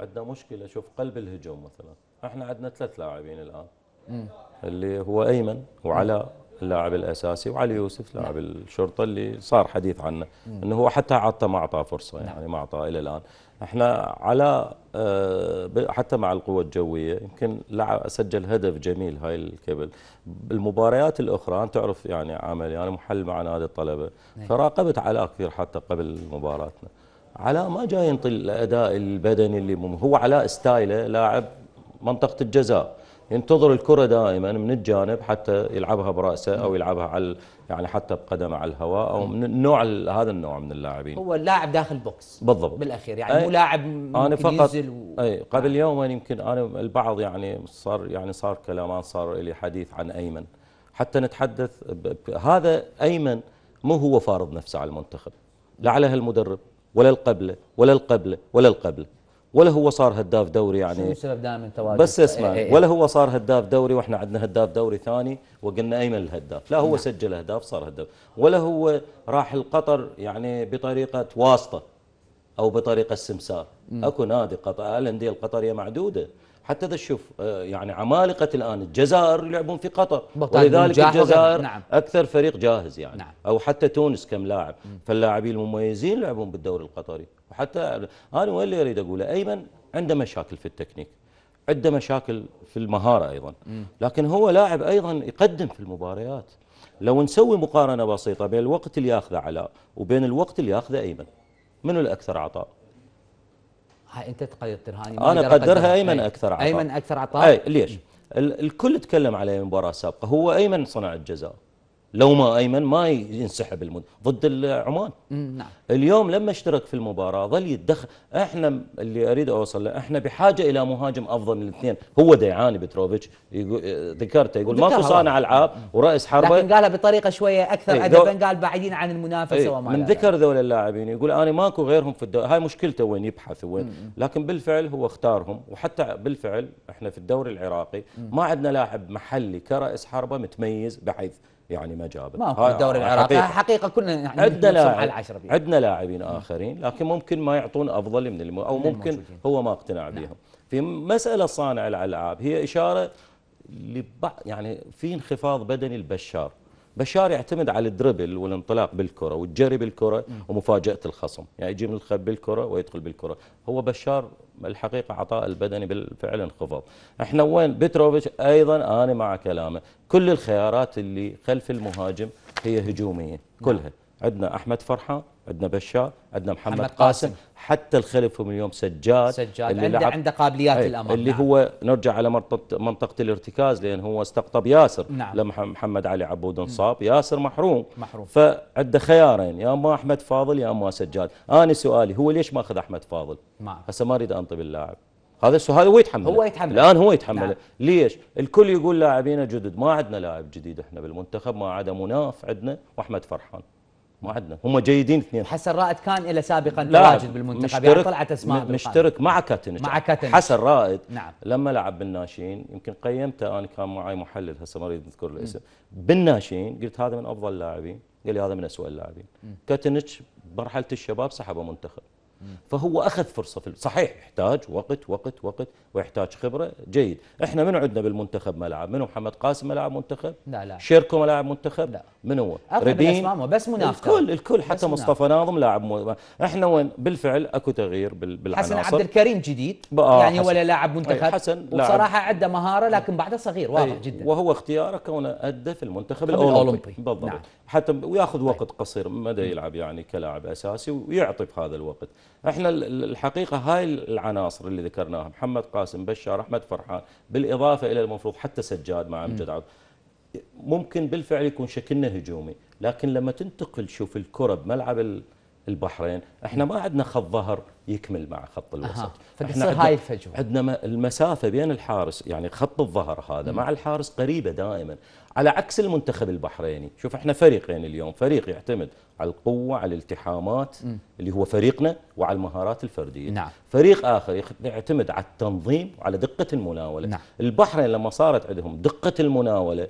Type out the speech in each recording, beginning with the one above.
عندنا مشكله شوف قلب الهجوم مثلا احنا عندنا ثلاث لاعبين الان مم. اللي هو ايمن وعلاء اللاعب الاساسي وعلي يوسف لاعب نعم. الشرطه اللي صار حديث عنه مم. انه هو حتى عطى ما اعطاه فرصه نعم. يعني ما اعطاه الى الان احنا على آه، حتى مع القوة الجوية يمكن لعب سجل هدف جميل هاي الكبل بالمباريات الأخرى أنت تعرف يعني عملي أنا محل مع نادي الطلبة نعم. فراقبت على كثير حتى قبل مباراتنا علاء ما جاي ينطي الاداء البدني اللي مم. هو علاء ستايله لاعب منطقه الجزاء ينتظر الكره دائما من الجانب حتى يلعبها براسه او يلعبها على يعني حتى بقدمه على الهواء او من النوع هذا النوع من اللاعبين هو اللاعب داخل البوكس بالضبط بالاخير يعني مو لاعب انا فقط ينزل و... اي قبل آه. يومين يمكن انا البعض يعني صار يعني صار كلامان صار لي حديث عن ايمن حتى نتحدث هذا ايمن مو هو فارض نفسه على المنتخب لعله المدرب ولا القبله ولا القبله ولا القبله ولا هو صار هداف دوري يعني شو السبب دائما تواجد بس اسمع ايه ايه ولا هو صار هداف دوري واحنا عندنا هداف دوري ثاني وقلنا ايمن الهداف لا هو نعم. سجل اهداف صار هداف ولا هو راح القطر يعني بطريقه واسطه او بطريقه السمسار اكو نادي قطر الانديه القطريه معدوده حتى اذا تشوف آه، يعني عمالقه الان الجزائر يلعبون في قطر ولذلك الجزائر نعم. اكثر فريق جاهز يعني نعم. او حتى تونس كم لاعب فاللاعبين المميزين يلعبون بالدوري القطري وحتى انا وين اللي اريد اقوله ايمن عنده مشاكل في التكنيك عنده مشاكل في المهاره ايضا لكن هو لاعب ايضا يقدم في المباريات لو نسوي مقارنه بسيطه بين الوقت اللي ياخذه علاء وبين الوقت اللي ياخذه ايمن منو الاكثر عطاء هاي انت تقدر ترهاني انا اقدرها ايمن طيب. اكثر عطاء ايمن اكثر عطاء اي ليش؟ الكل تكلم عليه المباراه السابقه هو ايمن صنع الجزاء لو ما ايمن ما ينسحب المد... ضد عمان نعم. اليوم لما اشترك في المباراه ظل يتدخل احنا اللي اريد اوصل له احنا بحاجه الى مهاجم افضل من الاثنين هو ديعاني بتروفيتش يقول ذكرته يقول ماكو صانع العاب ورئيس حربه لكن قالها بطريقه شويه اكثر ايه ادبا قال بعيدين عن المنافسه ايه وما من ذكر ذول اللاعبين يقول انا ماكو غيرهم في الدوري هاي مشكلته وين يبحث وين لكن بالفعل هو اختارهم وحتى بالفعل احنا في الدوري العراقي ما عندنا لاعب محلي كرئيس حربه متميز بحيث يعني ما جابت ما هو الدوري العراقي حقيقة, حقيقة كنا يعني عندنا لاعب عندنا لاعبين آخرين لكن ممكن ما يعطون أفضل من الم... أو ممكن الموجودين. هو ما اقتنع نعم. بهم في مسألة صانع الألعاب هي إشارة لبع... يعني في انخفاض بدني البشار بشار يعتمد على الدربل والانطلاق بالكره والجري بالكره ومفاجاه الخصم يعني يجي من الخلف بالكره ويدخل بالكره هو بشار الحقيقه عطاء البدني بالفعل انخفض احنا وين بتروفيتش ايضا انا مع كلامه كل الخيارات اللي خلف المهاجم هي هجوميه كلها عندنا احمد فرحان عندنا بشار عندنا محمد, محمد قاسم, قاسم حتى من اليوم سجاد سجاد اللي عنده عنده قابليات إيه، الامام اللي نعم. هو نرجع على منطقه, الارتكاز لان هو استقطب ياسر نعم. لما محمد علي عبود انصاب ياسر محروم محروم فعنده خيارين يا اما احمد فاضل يا اما سجاد انا سؤالي هو ليش ما اخذ احمد فاضل هسه ما اريد انطب اللاعب هذا السؤال هو يتحمله هو يتحمل الان هو يتحمله نعم. ليش الكل يقول لاعبين جدد ما عندنا لاعب جديد احنا بالمنتخب ما عدا مناف عندنا واحمد فرحان ما عندنا هم جيدين اثنين حسن رائد كان الى سابقا تواجد بالمنتخب يعني طلعت اسماء مشترك مع كاتنج مع كاتنج حسن رائد نعم لما لعب بالناشئين يمكن قيمته انا كان معي محلل هسه ما اريد اذكر الاسم بالناشئين قلت هذا من افضل اللاعبين قال لي هذا من اسوء اللاعبين كاتنج مرحله الشباب سحبه منتخب فهو أخذ فرصة في صحيح يحتاج وقت وقت وقت ويحتاج خبرة جيد احنا من عندنا بالمنتخب ملعب منو محمد قاسم ملاعب منتخب لا لا شيركو ملاعب منتخب لا من هو ريدين بس منافق الكل الكل حتى مصطفى ناظم لاعب م... احنا وين بالفعل اكو تغيير بالعناصر حسن عبد الكريم جديد آه، يعني ولا لاعب منتخب طيب، حسن وبصراحة عنده مهارة لكن بعده صغير واضح إيه، جدا وهو اختياره كونه أدى في المنتخب الأولمبي بالضبط نعم. حتى وياخذ طيب. وقت قصير مدى يلعب يعني كلاعب أساسي ويعطي في هذا الوقت احنا الحقيقه هاي العناصر اللي ذكرناها محمد قاسم بشار احمد فرحان بالاضافه الى المفروض حتى سجاد مع امجد عبد ممكن بالفعل يكون شكلنا هجومي لكن لما تنتقل شوف الكره بملعب البحرين احنا ما عندنا خط ظهر يكمل مع خط الوسط فاحنا فتصير هاي الفجوه عندنا المسافه بين الحارس يعني خط الظهر هذا مم. مع الحارس قريبه دائما على عكس المنتخب البحريني شوف احنا فريقين اليوم فريق يعتمد على القوه على الالتحامات مم. اللي هو فريقنا وعلى المهارات الفرديه نعم. فريق اخر يعتمد على التنظيم وعلى دقه المناوله نعم. البحرين لما صارت عندهم دقه المناوله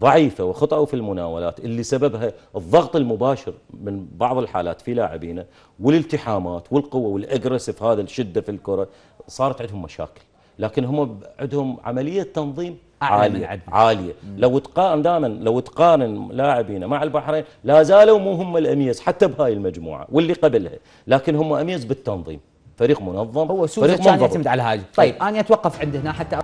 ضعيفه وخطأوا في المناولات اللي سببها الضغط المباشر من بعض الحالات في لاعبينا والالتحامات والقوه والاجريسيف هذا الشده في الكره صارت عندهم مشاكل لكن هم عندهم عمليه تنظيم عالية عالية, لو تقارن دائما لو تقارن لاعبينا مع البحرين لا زالوا مو هم الاميز حتى بهاي المجموعه واللي قبلها لكن هم اميز بالتنظيم فريق منظم هو فريق كان يعتمد على هاي طيب, طيب. انا اتوقف عند هنا حتى